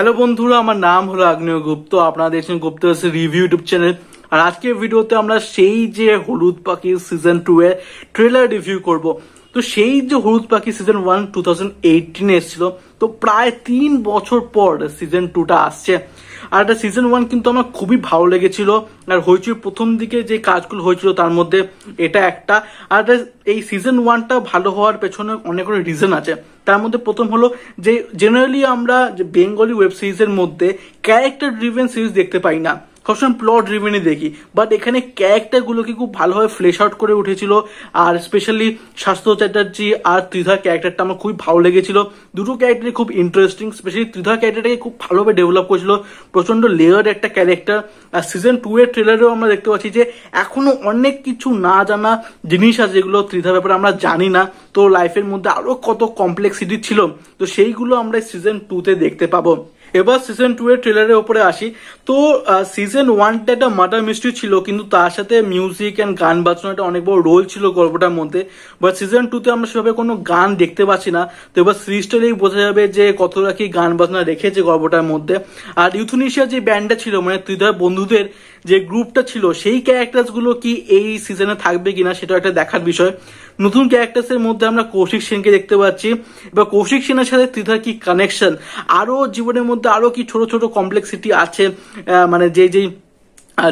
hello বন্ধুরা আমার নাম হলো আগ্নেয় গুপ্ত আপনারা দেখছেন গুপ্ত রিভিউ ইউটিউব চ্যানেল আর আজকের ভিডিওতে আমরা সেই যে হলুদ পাখির সিজন টু এর ট্রেলার রিভিউ করব তো সেই যে হলুদ পাখি সিজন ওয়ান টু থাউজেন্ড এসেছিল তো প্রায় তিন বছর পর সিজন টুটা আসছে আর এটা সিজন ওয়ান কিন্তু আমার খুবই ভালো লেগেছিল আর হইচুর প্রথম দিকে যে কাজগুলো হয়েছিল তার মধ্যে এটা একটা আর এই সিজন ওয়ানটা ভালো হওয়ার পেছনে অনেক রিজন আছে তার মধ্যে প্রথম হলো যে জেনারেলি আমরা বেঙ্গলি ওয়েব সিরিজের মধ্যে ক্যারেক্টার ড্রিভেন সিরিজ দেখতে পাই না সবসময় প্লট ড্রিভেনই দেখি বাট এখানে ক্যারেক্টারগুলোকে খুব ভালোভাবে ফ্লেশ আউট করে উঠেছিল আর স্পেশালি শাস্ত্র চ্যাটার্জি আর ত্রিধা ক্যারেক্টারটা আমার খুবই ভালো লেগেছিল দুটো ক্যারেক্টারই খুব ইন্টারেস্টিং স্পেশালি ত্রিধা ক্যারেক্টারটাকে খুব ভালোভাবে ডেভেলপ করেছিল প্রচন্ড লেয়ার একটা ক্যারেক্টার আর সিজন টু এর ট্রেলারেও আমরা দেখতে পাচ্ছি যে এখনো অনেক কিছু না জানা জিনিস আছে যেগুলো ত্রিধা ব্যাপারে আমরা জানি না তো লাইফের মধ্যে আরো কত কমপ্লেক্সিটি ছিল তো সেইগুলো আমরা সিজন টুতে দেখতে পাবো এবার সিজন টু এর ট্রেলারের ওপরে আসি তো সিজন ওয়ানটা একটা মাটার মিস্ট্রি ছিল কিন্তু তার সাথে মিউজিক অ্যান্ড গান বাজনা একটা অনেক বড় রোল ছিল গল্পটার মধ্যে বাট সিজন টুতে আমরা সেভাবে কোনো গান দেখতে পাচ্ছি না তো এবার সিরিজটাই বোঝা যাবে যে কতটা কি গান বাজনা রেখেছে গল্পটার মধ্যে আর ইউথুনিশিয়া যে ব্যান্ডটা ছিল মানে তৃতীয় বন্ধুদের যে গ্রুপটা ছিল সেই ক্যারেক্টারসগুলো কি এই সিজনে থাকবে কিনা সেটা একটা দেখার বিষয় নতুন ক্যারেক্টার্সের মধ্যে আমরা কৌশিক সেনকে দেখতে পাচ্ছি এবার কৌশিক সেনের সাথে তৃতীয় কি কানেকশন আরও জীবনের মধ্যে মধ্যে আরো কি ছোট ছোট কমপ্লেক্সিটি আছে মানে যে যেই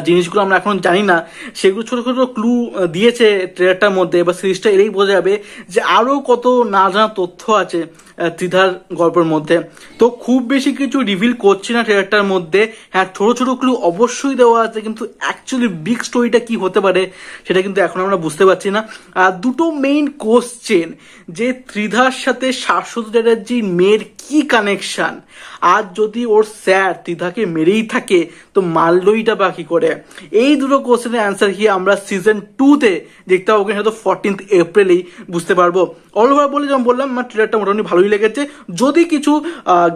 জিনিসগুলো আমরা এখন জানি না সেগুলো ছোটো ছোটো ক্লু দিয়েছে ট্রেলারটার মধ্যে বা সিরিজটা এলেই বোঝা যাবে যে আরও কত না জানা তথ্য আছে ত্রিধার গল্পের মধ্যে তো খুব বেশি কিছু রিভিল করছি না ট্রেলারটার মধ্যে হ্যাঁ ছোটো ছোট ক্লু অবশ্যই দেওয়া আছে কিন্তু অ্যাকচুয়ালি বিগ স্টোরিটা কি হতে পারে সেটা কিন্তু এখন আমরা বুঝতে পারছি না আর দুটো মেইন কোশ্চেন যে ত্রিধার সাথে শাশ্বত চ্যাটার্জি মেয়ের কি কানেকশন আর যদি ওর স্যার ত্রিধাকে মেরেই থাকে তো মারলইটা বাকি করে এই দুটো কোশ্চেনের অ্যান্সার কি আমরা সিজন টুতে দেখতে পাবো কিন্তু ফোরটিন্থ এপ্রিলেই বুঝতে পারবো অল ওভার বলে যেমন বললাম আমার ট্রেলারটা মোটামুটি ভালোই লেগেছে যদি কিছু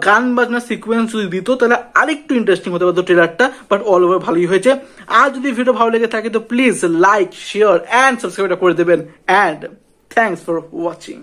গান বাজনা সিকুয়েন্স যদি দিত তাহলে আরেকটু ইন্টারেস্টিং হতে পারতো ট্রেলারটা বাট অল ওভার ভালোই হয়েছে আর যদি ভিডিও ভালো লেগে থাকে তো প্লিজ লাইক শেয়ার অ্যান্ড সাবস্ক্রাইবটা করে দেবেন অ্যান্ড থ্যাংকস ফর ওয়াচিং